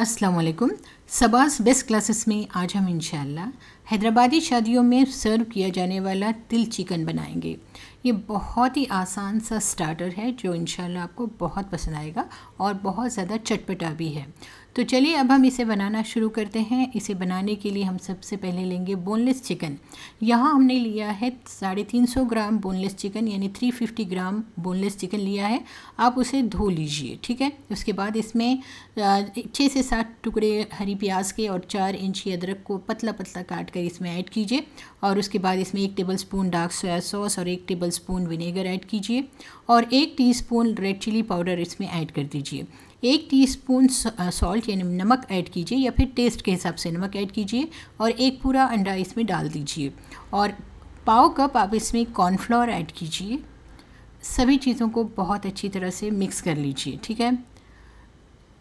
अस्सलाम सबास best classes में आज हम इंशाल्लाह हैदराबादी शादियों में सर्व किया जाने वाला तिल चिकन बनाएंगे ये बहुत ही आसान सा स्टार्टर है जो इंशाल्लाह आपको बहुत पसंद आएगा और बहुत ज़्यादा चटपटा भी है तो चलिए अब हम इसे बनाना शुरू करते हैं इसे बनाने के लिए हम सबसे पहले लेंगे बोनलेस चिकन यहाँ हमने लिया है साढ़े तीन सौ ग्राम बोनलेस चिकन यानी three fifty gram boneless chicken लिया है आप उसे धो लीजिए ठीक है उसके बाद इसमें छः से सात टुकड़े हरी प्याज के और चार इंची अदरक को पतला पतला काट कर इसमें ऐड कीजिए और उसके बाद इसमें एक tablespoon dark soya sauce और एक टेबल स्पून विनेगर ऐड कीजिए और एक स्पून रेड चिली पाउडर इसमें ऐड कर दीजिए एक टीस्पून सॉल्ट uh, यानी नमक ऐड कीजिए या फिर टेस्ट के हिसाब से नमक ऐड कीजिए और एक पूरा अंडा इसमें डाल दीजिए और पाव कप आप इसमें कॉर्नफ्लोर ऐड कीजिए सभी चीज़ों को बहुत अच्छी तरह से मिक्स कर लीजिए ठीक है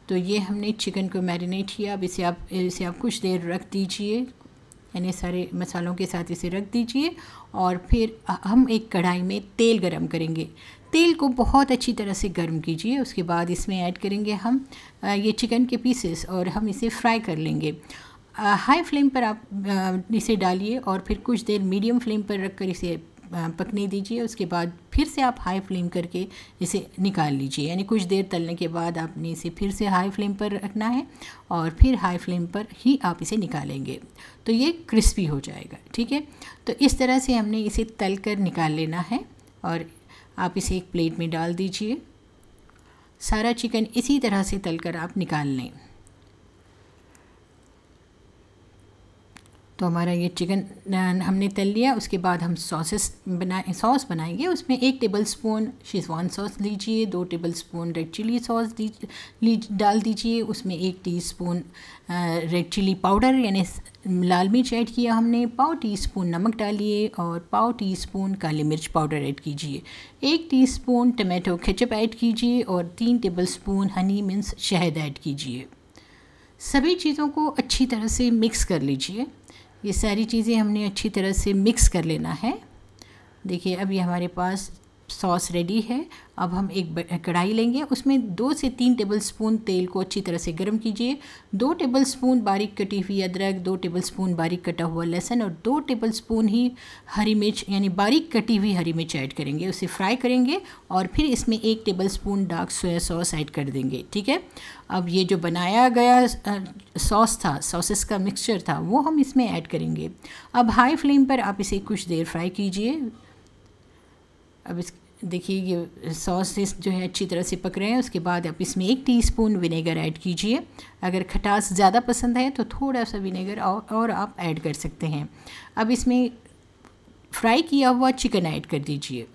तो ये हमने चिकन को मैरिनेट किया अब इसे आप इसे आप कुछ देर रख दीजिए यानी सारे मसालों के साथ इसे रख दीजिए और फिर हम एक कढ़ाई में तेल गरम करेंगे तेल को बहुत अच्छी तरह से गर्म कीजिए उसके बाद इसमें ऐड करेंगे हम ये चिकन के पीसेस और हम इसे फ्राई कर लेंगे हाई फ्लेम पर आप इसे डालिए और फिर कुछ देर मीडियम फ्लेम पर रखकर इसे पकने दीजिए उसके बाद फिर से आप हाई फ्लेम करके इसे निकाल लीजिए यानी कुछ देर तलने के बाद आपने इसे फिर से हाई फ्लेम पर रखना है और फिर हाई फ्लेम पर ही आप इसे निकालेंगे तो ये क्रिस्पी हो जाएगा ठीक है तो इस तरह से हमने इसे तल कर निकाल लेना है और आप इसे एक प्लेट में डाल दीजिए सारा चिकन इसी तरह से तलकर आप निकाल लें तो हमारा ये चिकन हमने तल लिया उसके बाद हम सॉसेस बनाए सॉस बनाएंगे उसमें एक टेबल स्पून शेजवान सॉस लीजिए दो tablespoon red chilli sauce दी डाल दीजिए उसमें एक टीस्पून रेड चिली पाउडर यानी लाल मिर्च ऐड किया हमने पाव टी स्पून नमक डालिए और पाव टी स्पून काली मिर्च पाउडर ऐड कीजिए एक teaspoon tomato ketchup add कीजिए और तीन टेबल स्पून हनी मिन्स शहद ऐड कीजिए सभी चीज़ों को अच्छी तरह से मिक्स कर लीजिए ये सारी चीज़ें हमने अच्छी तरह से मिक्स कर लेना है देखिए अब ये हमारे पास सॉस रेडी है अब हम एक कढ़ाई लेंगे उसमें दो से तीन टेबलस्पून तेल को अच्छी तरह से गर्म कीजिए दो टेबलस्पून बारीक कटी हुई अदरक दो टेबलस्पून बारीक कटा हुआ लहसुन और दो टेबलस्पून ही हरी मिर्च यानी बारीक कटी हुई हरी मिर्च ऐड करेंगे उसे फ्राई करेंगे और फिर इसमें एक tablespoon dark soya sauce add कर देंगे ठीक है अब ये जो बनाया गया सॉस था सॉसेस का मिक्सचर था वो हम इसमें ऐड करेंगे अब हाई फ्लेम पर आप इसे कुछ देर फ्राई कीजिए अब इस देखिए ये सॉस इस जो है अच्छी तरह से पक रहे हैं उसके बाद आप इसमें एक टीस्पून विनेगर ऐड कीजिए अगर खटास ज़्यादा पसंद है तो थोड़ा सा विनेगर और, और आप ऐड कर सकते हैं अब इसमें फ्राई किया हुआ चिकन ऐड कर दीजिए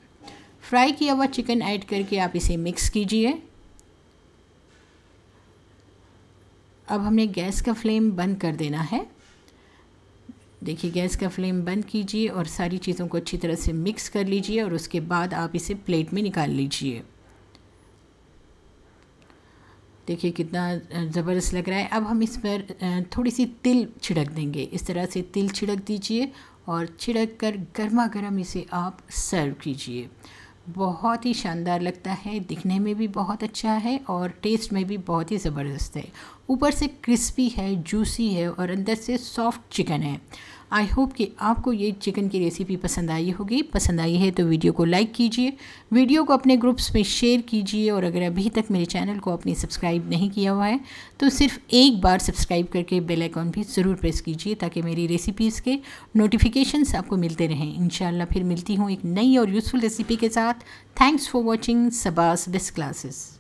फ्राई किया हुआ चिकन ऐड करके आप इसे मिक्स कीजिए अब हमने गैस का फ्लेम बंद कर देना है देखिए गैस का फ्लेम बंद कीजिए और सारी चीज़ों को अच्छी तरह से मिक्स कर लीजिए और उसके बाद आप इसे प्लेट में निकाल लीजिए देखिए कितना ज़बरदस्त लग रहा है अब हम इस पर थोड़ी सी तिल छिड़क देंगे इस तरह से तिल छिड़क दीजिए और छिड़क कर गर्मा गर्म इसे आप सर्व कीजिए बहुत ही शानदार लगता है दिखने में भी बहुत अच्छा है और टेस्ट में भी बहुत ही ज़बरदस्त है ऊपर से क्रिस्पी है जूसी है और अंदर से सॉफ्ट चिकन है आई होप कि आपको ये चिकन की रेसिपी पसंद आई होगी पसंद आई है तो वीडियो को लाइक कीजिए वीडियो को अपने ग्रुप्स में शेयर कीजिए और अगर अभी तक मेरे चैनल को आपने सब्सक्राइब नहीं किया हुआ है तो सिर्फ एक बार सब्सक्राइब करके बेल आइकॉन भी ज़रूर प्रेस कीजिए ताकि मेरी रेसिपीज़ के नोटिफिकेशंस आपको मिलते रहें इन फिर मिलती हूँ एक नई और यूज़फुल रेसिपी के साथ थैंक्स फॉर वॉचिंग सबास बेस्ट क्लासेस